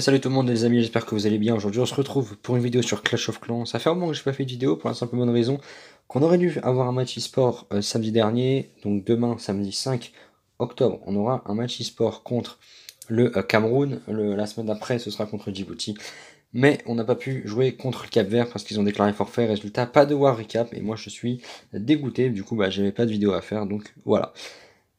salut tout le monde les amis, j'espère que vous allez bien. Aujourd'hui on se retrouve pour une vidéo sur Clash of Clans. Ça fait un moment que j'ai pas fait de vidéo pour la simple bonne raison qu'on aurait dû avoir un match e-sport euh, samedi dernier. Donc demain, samedi 5 octobre, on aura un match e-sport contre le euh, Cameroun. la semaine d'après ce sera contre Djibouti. Mais on n'a pas pu jouer contre le Cap Vert parce qu'ils ont déclaré forfait. Résultat, pas de War Recap et moi je suis dégoûté. Du coup bah, j'avais pas de vidéo à faire donc voilà.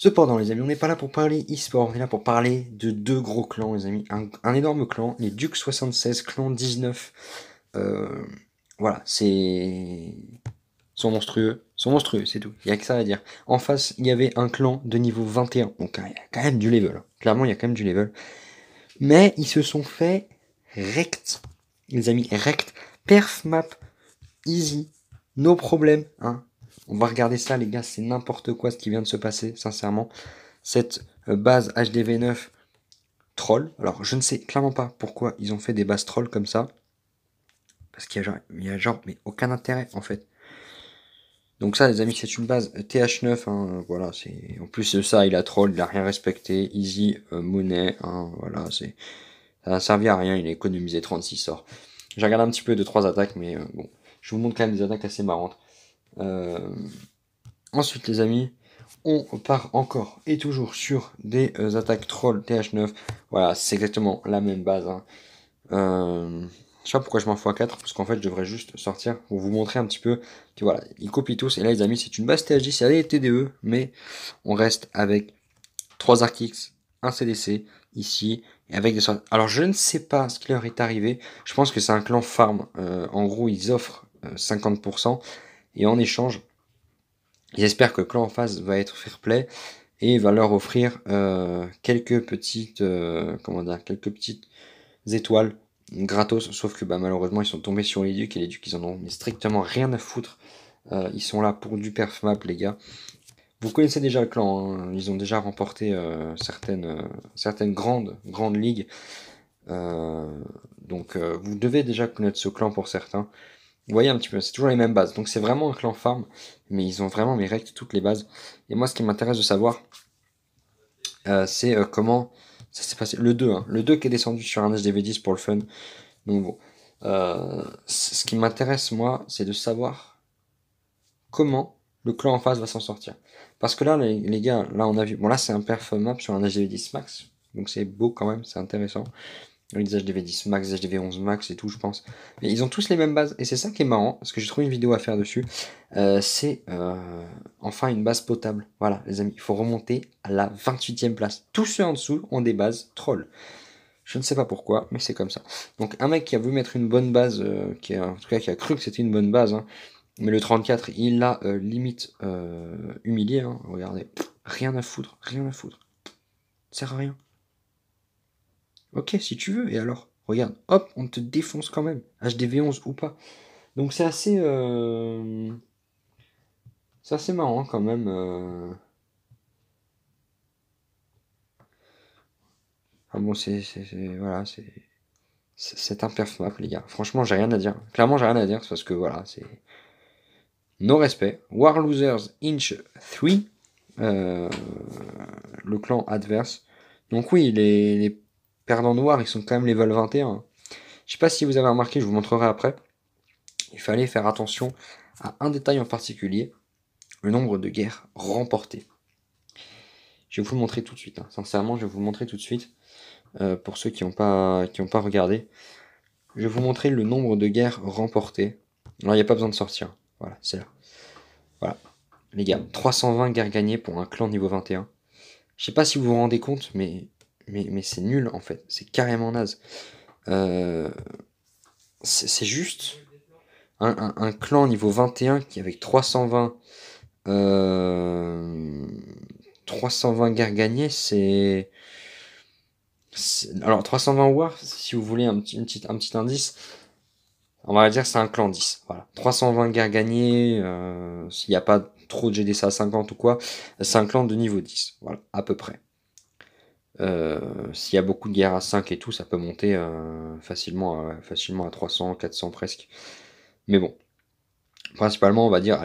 Cependant, les amis, on n'est pas là pour parler e-sport, on est là pour parler de deux gros clans, les amis. Un, énorme clan, les Ducs 76, clan 19. Euh, voilà, c'est. sont monstrueux. sont monstrueux, c'est tout. Il n'y a que ça à dire. En face, il y avait un clan de niveau 21. Donc, il y a quand même du level. Hein. Clairement, il y a quand même du level. Mais ils se sont fait rect. Les amis, rect. Perf map. Easy. No problème. Hein. On va regarder ça, les gars. C'est n'importe quoi ce qui vient de se passer, sincèrement. Cette euh, base HDV9 troll. Alors, je ne sais clairement pas pourquoi ils ont fait des bases troll comme ça. Parce qu'il y, y, a genre, mais aucun intérêt, en fait. Donc ça, les amis, c'est une base TH9. Hein, voilà, c'est en plus de ça, il a troll, il a rien respecté. Easy euh, money. Hein, voilà, c'est ça n'a servi à rien. Il a économisé 36 sorts. J'ai regardé un petit peu de trois attaques, mais euh, bon, je vous montre quand même des attaques assez marrantes. Euh, ensuite, les amis, on part encore et toujours sur des euh, attaques troll TH9. Voilà, c'est exactement la même base. Hein. Euh, je sais pas pourquoi je m'en fous à 4, parce qu'en fait, je devrais juste sortir pour vous montrer un petit peu. voilà, ils copient tous. Et là, les amis, c'est une base TH10, elle des TDE, mais on reste avec 3 ArcX, un CDC, ici, et avec des Alors, je ne sais pas ce qui leur est arrivé. Je pense que c'est un clan farm. Euh, en gros, ils offrent 50%. Et en échange, j'espère que le clan en face va être fair play et va leur offrir euh, quelques petites euh, comment dire, quelques petites étoiles gratos sauf que bah, malheureusement ils sont tombés sur les ducs et les ducs ils en ont strictement rien à foutre euh, ils sont là pour du perf map les gars vous connaissez déjà le clan hein. ils ont déjà remporté certaines certaines grandes grandes ligues donc vous devez déjà connaître ce clan pour certains vous voyez un petit peu, c'est toujours les mêmes bases. Donc c'est vraiment un clan farm, mais ils ont vraiment mes règles, toutes les bases. Et moi, ce qui m'intéresse de savoir, euh, c'est euh, comment ça s'est passé. Le 2, hein. le 2 qui est descendu sur un HDV10 pour le fun. Donc bon, euh, ce qui m'intéresse, moi, c'est de savoir comment le clan en face va s'en sortir. Parce que là, les, gars, là, on a vu. Bon, là, c'est un perfumable map sur un HDV10 max. Donc c'est beau quand même, c'est intéressant les HDV10 Max, HDV11 Max et tout, je pense. Mais ils ont tous les mêmes bases. Et c'est ça qui est marrant, parce que j'ai trouvé une vidéo à faire dessus. Euh, c'est euh, enfin une base potable. Voilà, les amis, il faut remonter à la 28e place. Tous ceux en dessous ont des bases troll Je ne sais pas pourquoi, mais c'est comme ça. Donc un mec qui a voulu mettre une bonne base, euh, qui a, en tout cas qui a cru que c'était une bonne base, hein. mais le 34, il l'a limite humilié. Hein. regardez, rien à foutre, rien à foutre. Ça sert à rien. Ok, si tu veux, et alors Regarde, hop, on te défonce quand même, HDV11 ou pas. Donc c'est assez... Euh, c'est assez marrant quand même. Euh. Ah bon, c'est... Voilà, c'est... C'est imperfumable les gars. Franchement, j'ai rien à dire. Clairement, j'ai rien à dire, parce que voilà, c'est... No respect. War Losers Inch 3. Euh, le clan adverse. Donc oui, les en noir ils sont quand même vols 21. Je sais pas si vous avez remarqué, je vous montrerai après. Il fallait faire attention à un détail en particulier, le nombre de guerres remportées. Je vais vous le montrer tout de suite. Hein. Sincèrement, je vais vous montrer tout de suite. Euh, pour ceux qui n'ont pas, pas regardé. Je vais vous montrer le nombre de guerres remportées. non il n'y a pas besoin de sortir. Voilà, c'est là. Voilà. Les gars, 320 guerres gagnées pour un clan niveau 21. Je sais pas si vous vous rendez compte, mais mais, mais c'est nul en fait, c'est carrément naze. Euh, c'est juste un, un, clan niveau 21 qui avec 320 320 guerres gagnées, c'est alors 320 war, si vous voulez un petit, un petit indice, on va dire c'est un clan 10. Voilà. 320 guerres gagnées, euh, s'il n'y a pas trop de GDC à 50 ou quoi, c'est un clan de niveau 10, voilà, à peu près. Euh, s'il y a beaucoup de guerres à 5 et tout, ça peut monter euh, facilement, à, facilement à 300, 400 presque. Mais bon, principalement, on va dire,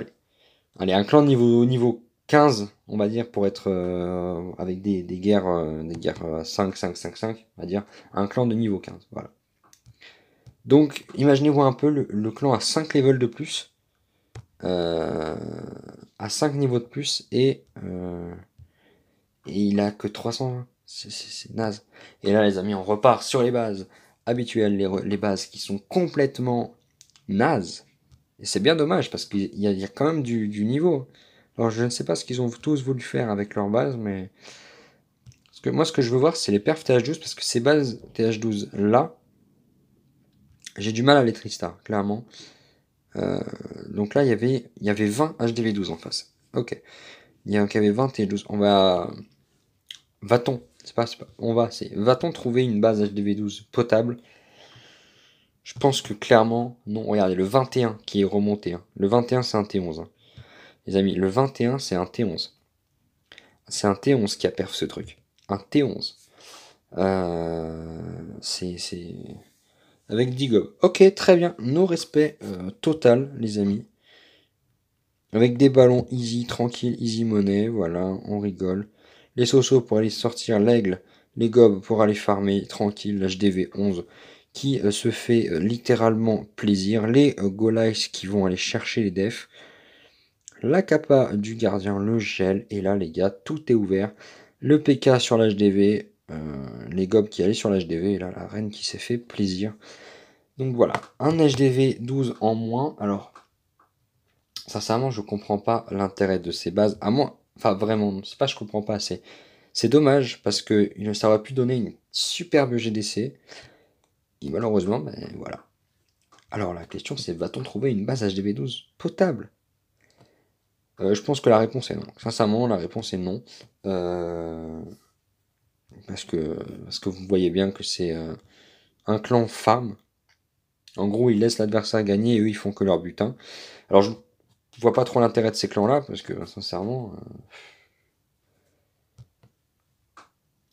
allez, un clan niveau, niveau 15, on va dire, pour être euh, avec des, guerres, des guerres 5, 5, 5, 5, on va dire, un clan de niveau 15, voilà. Donc, imaginez-vous un peu le, clan à 5 levels de plus, à 5 niveaux de plus, et, et il a que 300, c'est naze. Et là, les amis, on repart sur les bases habituelles, les, bases qui sont complètement naze. Et c'est bien dommage parce qu'il y, y, a quand même du, du, niveau. Alors, je ne sais pas ce qu'ils ont tous voulu faire avec leurs bases, mais. Parce que moi, ce que je veux voir, c'est les perfs TH12 parce que ces bases TH12 là, j'ai du mal à les Tristar, clairement. Euh, donc là, y il y avait 20 HDV12 en face. Ok. Il y en avait 20 th 12. On va. Va-t-on c'est pas, on va, c'est va-t-on trouver une base HDV12 potable Je pense que clairement, non. Regardez, le 21 qui est remonté. Hein. Le 21, c'est un T11. Hein. Les amis, le 21, c'est un T11. C'est un T11 qui a perf ce truc. Un T11. Euh, c'est. Avec Digob. Ok, très bien. Nos respects euh, total, les amis. Avec des ballons easy, tranquille, easy money. Voilà, on rigole les Sosos pour aller sortir l'aigle, les gobes pour aller farmer tranquille l'HDV11 qui euh, se fait euh, littéralement plaisir, les euh, golais qui vont aller chercher les defs, la capa du gardien, le gel, et là les gars, tout est ouvert. Le PK sur l'HDV, euh, les gobes qui allaient sur l'HDV, et là la reine qui s'est fait plaisir. Donc voilà, un HDV 12 en moins. Alors, sincèrement, je comprends pas l'intérêt de ces bases, à moins Enfin, vraiment, c'est pas, je comprends pas. C'est, c'est dommage parce que ça aurait pu donner une superbe GDC. Et malheureusement, ben voilà. Alors la question c'est va-t-on trouver une base HDB12 potable euh, Je pense que la réponse est non. Sincèrement, la réponse est non. Euh, parce, que, que vous voyez bien que c'est euh, un clan femme. En gros, ils laissent l'adversaire gagner et eux, ils font que leur butin. Alors, je je vois pas trop l'intérêt de ces clans-là, parce que sincèrement, euh,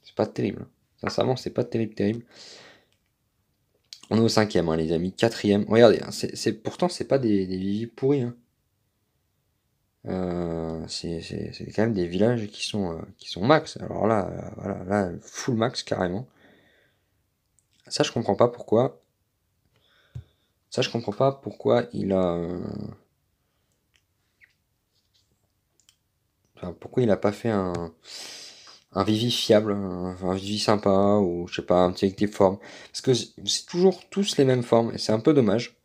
c'est pas terrible. Sincèrement, c'est pas terrible, terrible. On est au cinquième, hein, les amis. Quatrième. Regardez, hein, c'est pourtant, c'est pas des, des pourris. Hein. Euh, c'est quand même des villages qui sont, euh, qui sont max. Alors là, euh, voilà, là, full max carrément. Ça, je comprends pas pourquoi. Ça, je comprends pas pourquoi il a. pourquoi il n'a pas fait un, un Vivi fiable, un, Vivi sympa, ou je sais pas, un petit avec Parce que c'est toujours tous les mêmes formes, et c'est un peu dommage.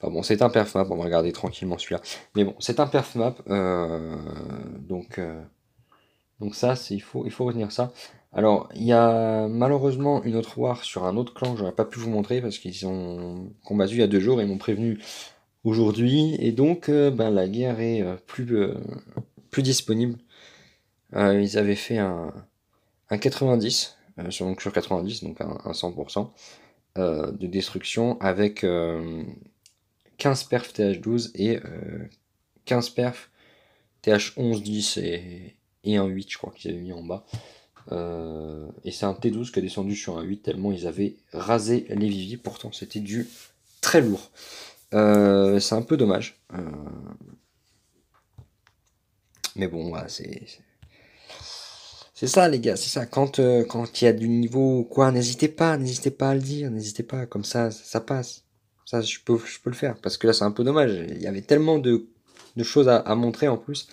Enfin bon, c'est un perfmap, on va regarder tranquillement celui-là. Mais bon, c'est un perfmap, euh, donc, euh, donc ça, il faut, il faut retenir ça. Alors, il y a malheureusement une autre war sur un autre clan que j'aurais pas pu vous montrer parce qu'ils ont combattu il y a deux jours et m'ont prévenu aujourd'hui. Et donc, euh, ben, la guerre est euh, plus, plus disponible. Euh, ils avaient fait un, 90, euh, sur, sur 90, donc un, 100% euh, de destruction avec 15 perfs TH12 et 15 perfs TH11, 10 et, un 8, je crois qu'ils avaient mis en bas. et c'est un T12 qui est descendu sur un 8 tellement ils avaient rasé les viviers, pourtant c'était du très lourd. c'est un peu dommage mais bon, voilà, c'est. C'est ça, les gars, c'est ça. Quand euh, quand il y a du niveau ou quoi, n'hésitez pas, n'hésitez pas à le dire, n'hésitez pas. Comme ça, ça passe. Ça, je peux, je peux le faire. Parce que là, c'est un peu dommage. Il y avait tellement de, de choses à, montrer en plus.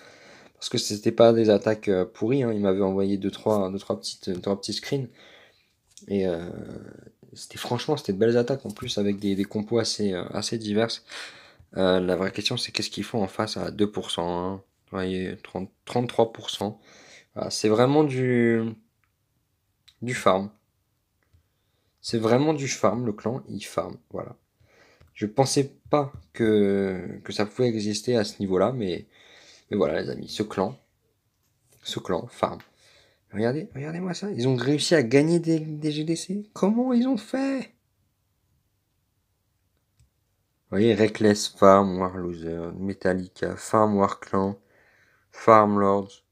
Parce que c'était pas des attaques euh, pourries. Hein. Il m'avait envoyé deux trois, deux, trois petites, trois petits screens. Et euh, c'était franchement, c'était de belles attaques en plus avec des, des compos assez, assez diverses. la vraie question, c'est qu'est-ce qu'ils font en face à 2% hein voyez, 30, 33%. c'est vraiment du, du farm. C'est vraiment du farm, le clan, il farm, voilà. Je pensais pas que, ça pouvait exister à ce niveau-là, mais, voilà, les amis, ce clan, ce clan, farm. Regardez, regardez-moi ça, ils ont réussi à gagner des, GDC. Comment ils ont fait Vous voyez, Reckless Farm, War Loser, Metallica, Farm War Clan, Farmlords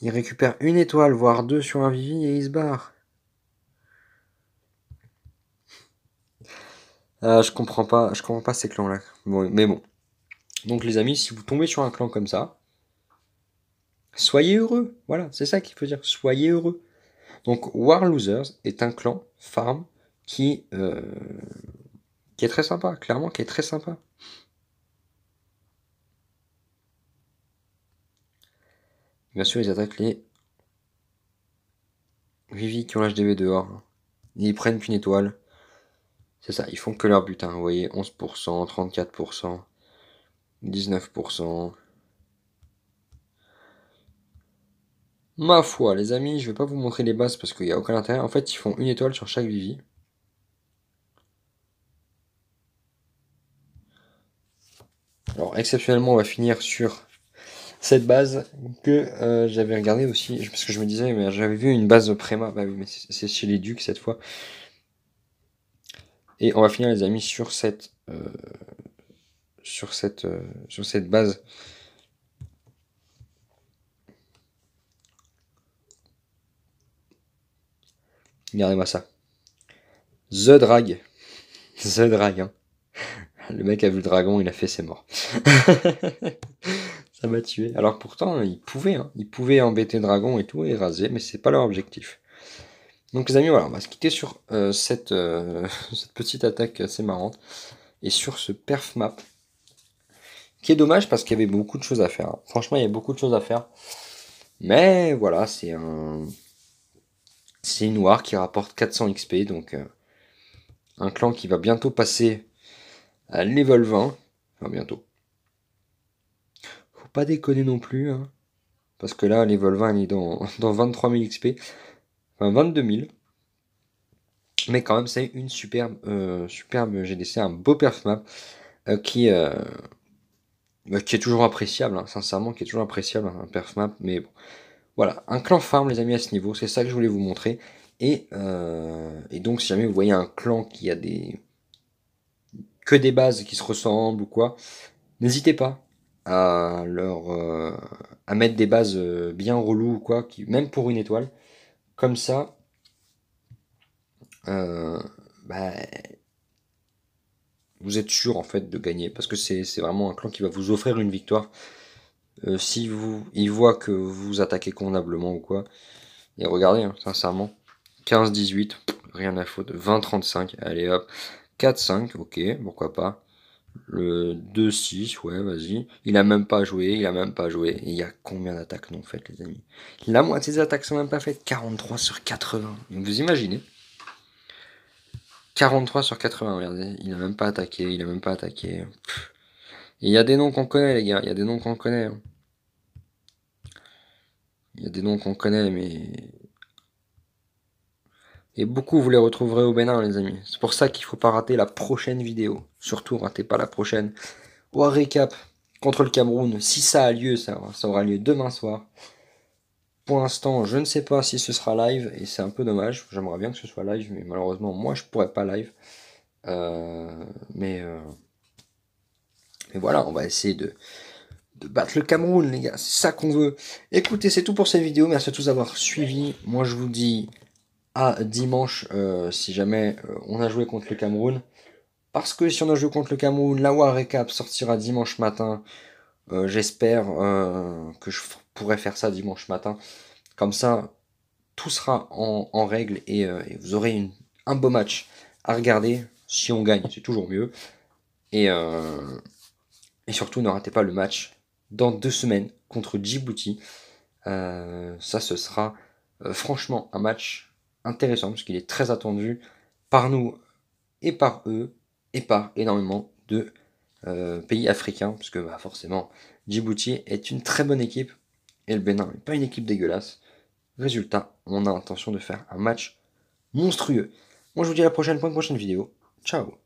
Il récupère une étoile, voire deux sur un Vivi et il se barre. Euh, je comprends pas, je comprends pas ces clans-là. mais bon. Donc les amis, si vous tombez sur un clan comme ça, soyez heureux. Voilà, c'est ça qu'il faut dire. Soyez heureux. Donc War Losers est un clan farm qui euh, qui est très sympa, clairement, qui est très sympa. Bien sûr, ils attaquent les Vivi qui ont l'HDB dehors. Ils prennent qu'une étoile. C'est ça, ils font que leur butin, hein, vous voyez, 11%, 34%, 19%. Ma foi, les amis, je ne vais pas vous montrer les bases parce qu'il n'y a aucun intérêt. En fait, ils font une étoile sur chaque Vivi. Alors exceptionnellement, on va finir sur cette base que euh, j'avais regardé aussi, parce que je me disais, mais j'avais vu une base de Préma, bah oui, mais c'est chez les Ducs cette fois. Et on va finir les amis sur cette euh, sur cette euh, sur cette base. Regardez-moi ça. The Drag. The Drag. Hein. Le mec a vu le dragon, il a fait ses morts. ça m'a tué. Alors pourtant, il pouvait, hein. ils embêter le dragon et tout et raser, mais c'est pas leur objectif. Donc les amis, voilà, on va se quitter sur euh, euh, cette, petite attaque assez marrante et sur ce perf map qui est dommage parce qu'il y avait beaucoup de choses à faire. Hein. Franchement, il y avait beaucoup de choses à faire. Mais voilà, c'est un. C'est une noire qui rapporte 400 XP, donc euh, un clan qui va bientôt passer à level 20, enfin bientôt. Faut pas déconner non plus, hein, parce que là, level 20, il est dans, 23 000 XP, enfin 22 000. Mais quand même, c'est une superbe, euh, superbe GDC, un beau perf map euh, qui, euh, bah, qui est toujours appréciable, hein. sincèrement, qui est toujours appréciable, hein, un perfmap, Mais bon, voilà, un clan farm, les amis, à ce niveau, c'est ça que je voulais vous montrer. Et, et donc, si jamais vous voyez un clan qui a des, que des bases qui se ressemblent ou quoi, n'hésitez pas à leur euh, à mettre des bases euh, bien reloues ou quoi, même pour une étoile. Comme ça, euh, bah, vous êtes sûr en fait de gagner parce que c'est vraiment un clan qui va vous offrir une victoire. si vous il voit que vous attaquez convenablement ou quoi, et regardez, hein, sincèrement, 15-18, rien à faute, 20-35, allez hop, 4, 5, ok, pourquoi pas. Le 2, 6, ouais, vas-y. Il a même pas joué, il a même pas joué. Et il y a combien d'attaques non faites, les amis La moitié des attaques sont même pas faites. 43 sur 80. Vous imaginez 43 sur 80, regardez. Il a même pas attaqué, il a même pas attaqué. il y a des noms qu'on connaît, les gars. Il y a des noms qu'on connaît. Hein. Il y a des noms qu'on connaît, mais et beaucoup, vous les retrouverez au Bénin, les amis. C'est pour ça qu'il ne faut pas rater la prochaine vidéo. Surtout, ratez pas la prochaine. un récap contre le Cameroun, si ça a lieu, ça, aura lieu demain soir. Pour l'instant, je ne sais pas si ce sera live, et c'est un peu dommage. J'aimerais bien que ce soit live, mais malheureusement, moi, je ne pourrais pas live. Euh, mais, euh, mais voilà, on va essayer de, de battre le Cameroun, les gars. C'est ça qu'on veut. Écoutez, c'est tout pour cette vidéo. Merci à tous d'avoir suivi. Moi, je vous dis à dimanche euh, si jamais euh, on a joué contre le Cameroun. Parce que si on a joué contre le Cameroun, la War Recap sortira dimanche matin. Euh, j'espère que je pourrai faire ça dimanche matin. Comme ça, tout sera en, règle et, vous aurez un beau match à regarder. Si on gagne, c'est toujours mieux. Et, et surtout, ne ratez pas le match dans deux semaines contre Djibouti. ça, ce sera franchement un match intéressant parce qu'il est très attendu par nous et par eux et par énormément de euh, pays africains puisque bah, forcément Djibouti est une très bonne équipe et le Bénin n'est pas une équipe dégueulasse. Résultat, on a l'intention de faire un match monstrueux. Moi je vous dis à la prochaine pour une prochaine vidéo. Ciao